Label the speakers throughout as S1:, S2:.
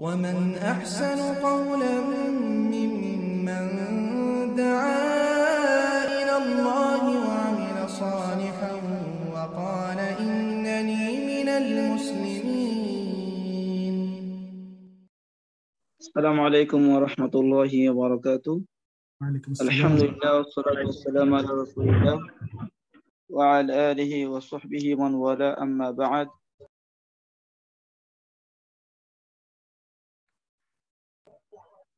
S1: ومن أحسن قولا ممن دعا إلى الله وعمل صالحا وقال إنني من المسلمين السلام عليكم ورحمة الله وبركاته الحمد لله والصلاة والسلام على رسول الله وعلى آله وصحبه من والاه أما بعد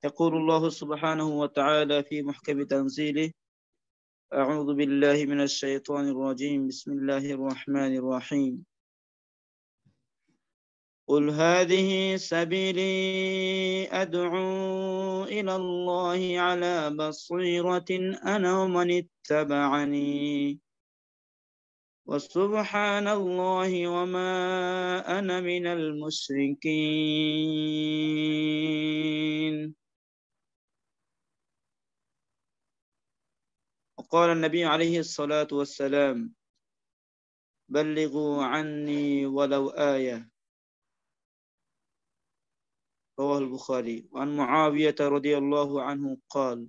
S1: يقول الله سبحانه وتعالى في محكم تنزيله أعوذ بالله من الشيطان الرجيم بسم الله الرحمن الرحيم قل هذه سبيلي أدعو إلى الله على بصيرة أنا ومن اتبعني وسبحان الله وما أنا من المشركين قال النبي عليه الصلاة والسلام بلغوا عني ولو آية رواه البخاري وعن معاوية رضي الله عنه قال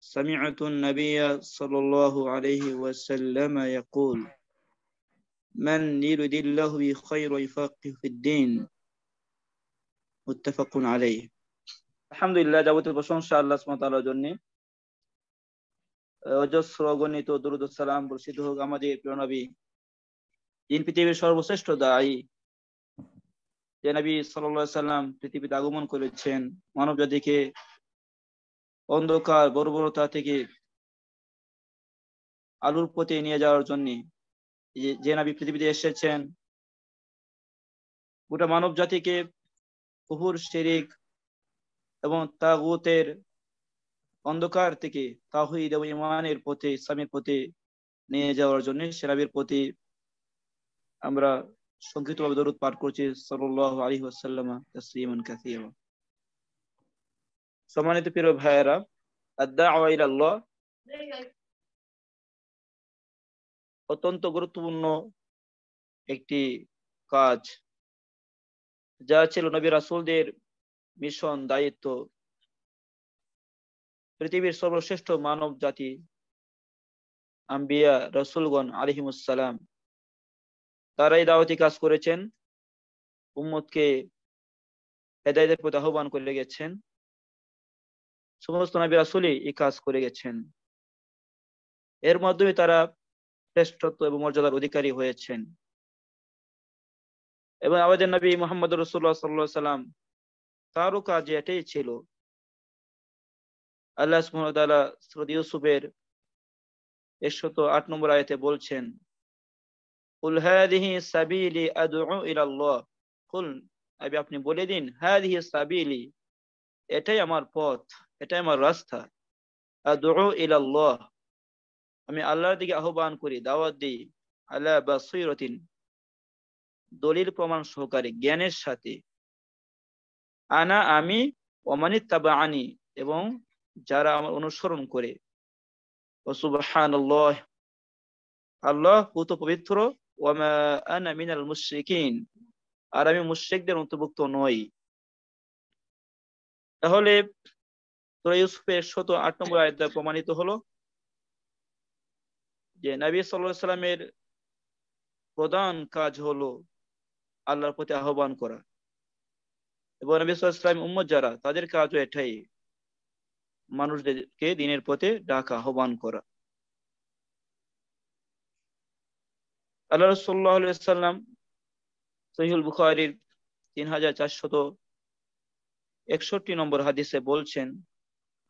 S1: سمعت النبي صلى الله عليه وسلم يقول من يرد الله بخير يفقه في الدين متفق عليه الحمد لله যাবতীয় প্রশংসা ان شاء الله سبحانه وتعالى অজস্র গণিত দরুদ সালাম বর্ষিত হোক আমাদের প্রিয় নবী যিনি পৃথিবীর সর্বশ্রেষ্ঠ দায়ী যে নবী সাল্লা সাল্লাম পৃথিবীতে আগমন করেছেন মানব জাতিকে অন্ধকার বর্বরতা থেকে আলুর পথে নিয়ে যাওয়ার জন্য যে নাবি পৃথিবীতে এসেছেন গোটা মানব জাতিকে কুহুর শেরিক এবং তাগুতের অন্ধকার থেকে তাহিদ এবং ইমানের পথে ইসলামের পথে নিয়ে যাওয়ার জন্য সেরাবের প্রতি আমরা ভাবে দরুদ পাঠ করছি সাল আলী ওসাল্লামা সম্মানিত প্রিয় ভাইয়েরা আল্লাহ অত্যন্ত গুরুত্বপূর্ণ একটি কাজ যা ছিল নবী রাসুলদের মিশন দায়িত্ব পৃথিবীর সর্বশ্রেষ্ঠ মানব জাতি আম্বিয়া রসুলগন আলহিমুসালাম তারাই দাওয়াতি কাজ করেছেন উম্মদকে হেদায়দের প্রতি আহ্বান করে গেছেন সমস্ত নবী রাসুলই এই কাজ করে গেছেন এর মাধ্যমে তারা শ্রেষ্ঠত্ব এবং মর্যাদার অধিকারী হয়েছেন এবং আমাদের নবী মোহাম্মদ রসুল্লাহ সাল্লাহ সাল্লাম তারও কাজ এটাই ছিল আল্লাহ সুমতালা সুরত ইউসুফের একশত আট নম্বর আয়তে বলছেন কুল হাদিহি সাবিলি আদু ইলাল্লাহ কুল আমি আপনি বলে দিন হাদিহি সাবিলি এটাই আমার পথ এটাই আমার রাস্তা আদু ইলাল্লাহ আমি আল্লাহর দিকে আহ্বান করি দাওয়াত দি আল্লাহ বা সৈরতিন দলিল প্রমাণ সহকারে জ্ঞানের সাথে আনা আমি অমানিত আনি এবং যারা আমার অনুসরণ করে সুবহান আল্লাহ আল্লাহ পুত পবিত্র আর আমি মুশ্রিকদের অন্তর্ভুক্ত নই তাহলে ইউসুফের শত আট নম্বর আয়াত প্রমাণিত হলো যে নবী সাল্লামের প্রধান কাজ হলো আল্লাহর প্রতি আহ্বান করা এবং নবী সাল্লাহ সাল্লাম উম্মদ যারা তাদের কাজও এটাই মানুষদেরকে দিনের পথে ডাকা আহ্বান করা আল্লাহ সাল্লাম সহিউল বুখারির তিন হাজার চারশত একষট্টি নম্বর হাদিসে বলছেন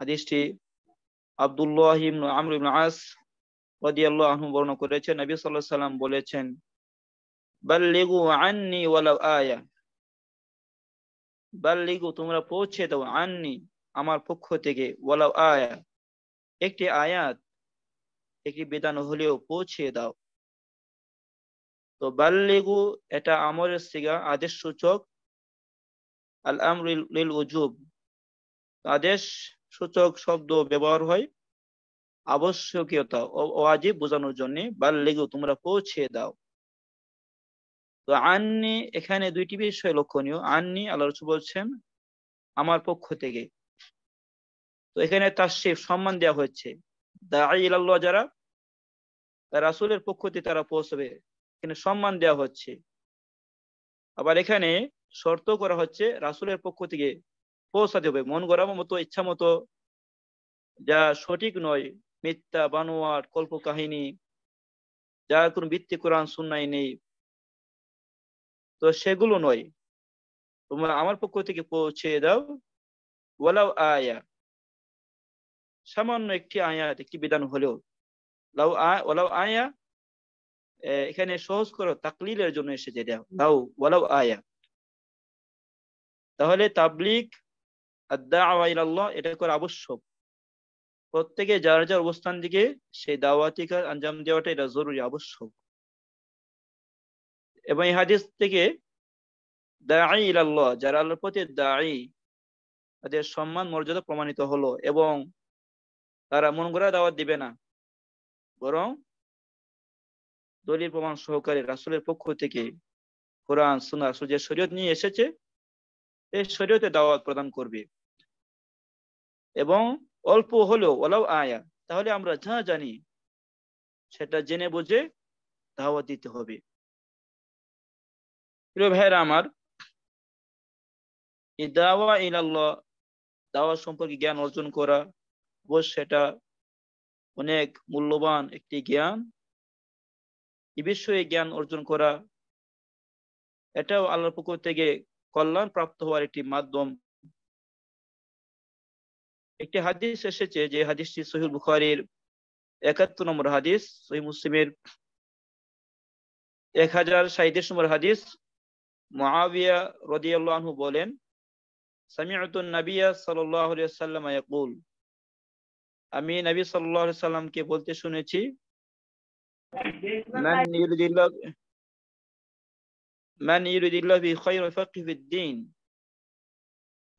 S1: হাদিসটি আবদুল্লাহ ইবনু আমর ইবনু আস রাদিয়াল্লাহু আনহু বর্ণনা করেছেন নবী সাল্লাল্লাহু সাল্লাম বলেছেন বাল্লিগু আননি ওয়ালা আয়া বাল্লিগু তোমরা পৌঁছে দাও আন্নি আমার পক্ষ থেকে ওয়ালাউ আয়া একটি আয়াত একটি বেদান হলেও পৌঁছে দাও তো বাল্লেগু এটা আমরের সিগা আদেশ সূচক আল আমরিল উজুব আদেশ সূচক শব্দ ব্যবহার হয় আবশ্যকীয়তা ওয়াজিব বোঝানোর জন্য বাল্লেগু তোমরা পৌঁছে দাও তো আননি এখানে দুইটি বিষয় লক্ষণীয় আননি আল্লাহ রসু বলছেন আমার পক্ষ থেকে তো এখানে তার সে সম্মান দেওয়া হয়েছে আল্লাহ যারা রাসুলের পক্ষতে তারা পৌঁছবে এখানে সম্মান দেওয়া হচ্ছে আবার এখানে শর্ত করা হচ্ছে রাসুলের পক্ষ থেকে পৌঁছাতে হবে মন গরম মতো ইচ্ছা মতো যা সঠিক নয় মিথ্যা বানোয়ার কল্প কাহিনী যার কোনো ভিত্তি কোরআন সুন্নাই নেই তো সেগুলো নয় তোমরা আমার পক্ষ থেকে পৌঁছে দাও ওয়ালাও আয়া সামান্য একটি আয়াত একটি বিধান হলেও লাউ ওলাউ আয়া এখানে সহজ করো তাকলিলের জন্য এসে যেটা লাউ ওলাউ আয়া তাহলে তাবলিক এটা করা আবশ্যক প্রত্যেকে যার যার অবস্থান দিকে সেই দাওয়াতি আঞ্জাম দেওয়াটা এটা জরুরি আবশ্যক এবং হাদিস থেকে দায় ইলাল্লাহ যারা আল্লাহর প্রতি দায়ী তাদের সম্মান মর্যাদা প্রমাণিত হলো এবং তারা মন গড়া দাওয়াত দিবে না বরং দলিল প্রমাণ সহকারে রাসুলের পক্ষ থেকে কোরআন সোনা যে শরীয়ত নিয়ে এসেছে এই শরীয়তে দাওয়াত প্রদান করবে এবং অল্প হলো ওলাও আয়া তাহলে আমরা যা জানি সেটা জেনে বুঝে দাওয়াত দিতে হবে প্রিয় ভাইরা আমার এই দাওয়া ইলাল্লাহ দাওয়া সম্পর্কে জ্ঞান অর্জন করা অবশ্য সেটা অনেক মূল্যবান একটি জ্ঞান এ বিষয়ে জ্ঞান অর্জন করা এটাও আল্লাহর পক্ষ থেকে কল্যাণ প্রাপ্ত হওয়ার একটি মাধ্যম একটি হাদিস এসেছে যে হাদিসটি সহিদ বুখারির একাত্তর নম্বর হাদিস সহি মুসলিমের এক হাজার সাঁত্রিশ নম্বর হাদিস মহাবিয়া রদিয়াল্লাহু বলেন সামিয়াতুন নাবিয়া সাল্লাহ সাল্লাম আয়কুল আমি নবী সাল্লাহ সাল্লামকে বলতে শুনেছি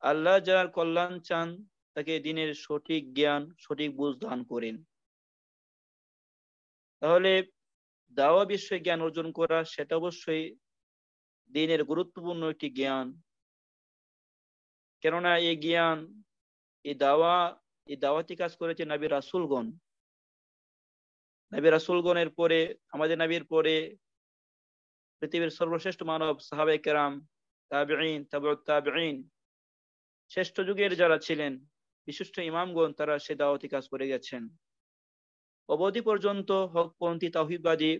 S1: আল্লাহ যার কল্যাণ চান তাকে দিনের সঠিক জ্ঞান সঠিক বুঝ দান করেন তাহলে দাওয়া বিষয়ে জ্ঞান অর্জন করা সেটা অবশ্যই দিনের গুরুত্বপূর্ণ একটি জ্ঞান কেননা এই জ্ঞান এই দাওয়া এই দাওয়াতি কাজ করেছে নাবী রাসুলগণ নবী রাসুলগণের পরে আমাদের নবীর পরে পৃথিবীর সর্বশ্রেষ্ঠ মানব সাহাবে কেরাম তাবিন তাবিন শ্রেষ্ঠ যুগের যারা ছিলেন বিশিষ্ট ইমামগণ তারা সে দাওয়াতি কাজ করে গেছেন অবধি পর্যন্ত হকপন্থী তাহিদবাদী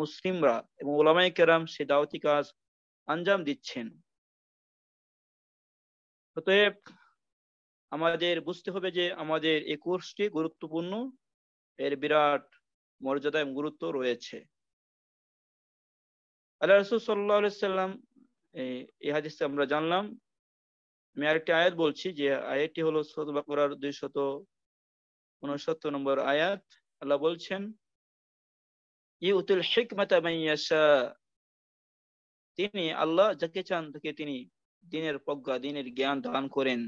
S1: মুসলিমরা এবং ওলামাই কেরাম সে দাওয়াতি কাজ আঞ্জাম দিচ্ছেন অতএব আমাদের বুঝতে হবে যে আমাদের এই কোর্সটি গুরুত্বপূর্ণ এর বিরাট মর্যাদা এবং গুরুত্ব রয়েছে আল্লাহ রসুল সাল্লাহ সাল্লাম এই হাদিসে আমরা জানলাম আমি আরেকটি আয়াত বলছি যে আয়াতটি হলো সত বাকরার দুই শত উনসত্তর নম্বর আয়াত আল্লাহ বলছেন ইউতুল শেখ মাতা তিনি আল্লাহ যাকে চান তাকে তিনি দিনের প্রজ্ঞা দিনের জ্ঞান দান করেন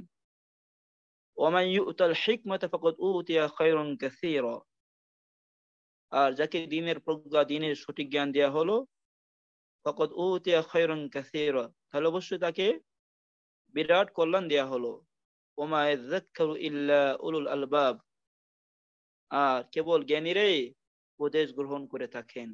S1: ওমান ইউতাল হিকমত ফকত উতিয়া খৈরন কাসীর আর যাকে দিনের প্রজ্ঞা সঠিক জ্ঞান দেয়া হলো ফকত উতিয়া কাসীর তাহলে অবশ্যই তাকে বিরাট কল্যাণ দেয়া হলো ওমা ইল্লা উলুল আলবাব আর কেবল জ্ঞানীরাই উপদেশ গ্রহণ করে থাকেন